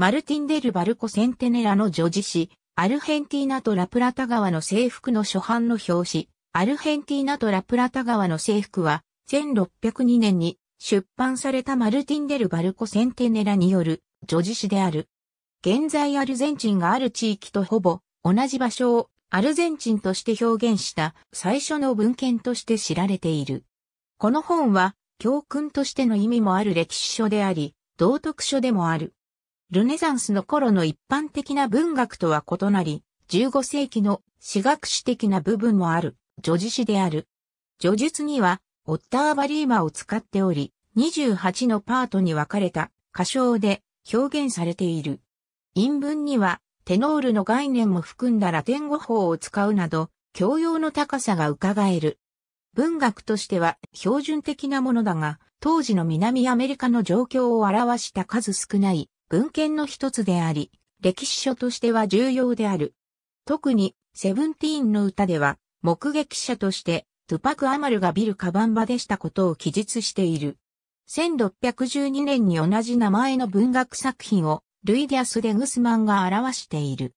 マルティン・デル・バルコ・センテネラの女児誌、アルヘンティーナとラプラタ川の制服の初版の表紙、アルヘンティーナとラプラタ川の制服は、1602年に出版されたマルティン・デル・バルコ・センテネラによる女児誌である。現在アルゼンチンがある地域とほぼ同じ場所をアルゼンチンとして表現した最初の文献として知られている。この本は教訓としての意味もある歴史書であり、道徳書でもある。ルネザンスの頃の一般的な文学とは異なり、15世紀の私学史的な部分もある、叙事詩である。叙述には、オッターバリーマを使っており、28のパートに分かれた歌唱で表現されている。陰文には、テノールの概念も含んだラテン語法を使うなど、教養の高さが伺える。文学としては標準的なものだが、当時の南アメリカの状況を表した数少ない文献の一つであり、歴史書としては重要である。特に、セブンティーンの歌では、目撃者として、トゥパク・アマルがビル・カバンバでしたことを記述している。1612年に同じ名前の文学作品を、ルイディアス・デグスマンが表している。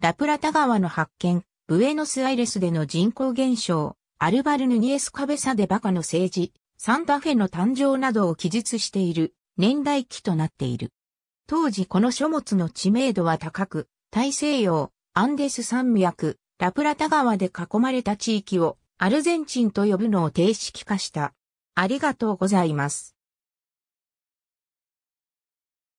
ラプラタ川の発見、ブエノスアイレスでの人口減少、アルバル・ヌニエス・カベサでバカの政治、サンタフェの誕生などを記述している年代記となっている。当時この書物の知名度は高く、大西洋、アンデス山脈、ラプラタ川で囲まれた地域をアルゼンチンと呼ぶのを定式化した。ありがとうございます。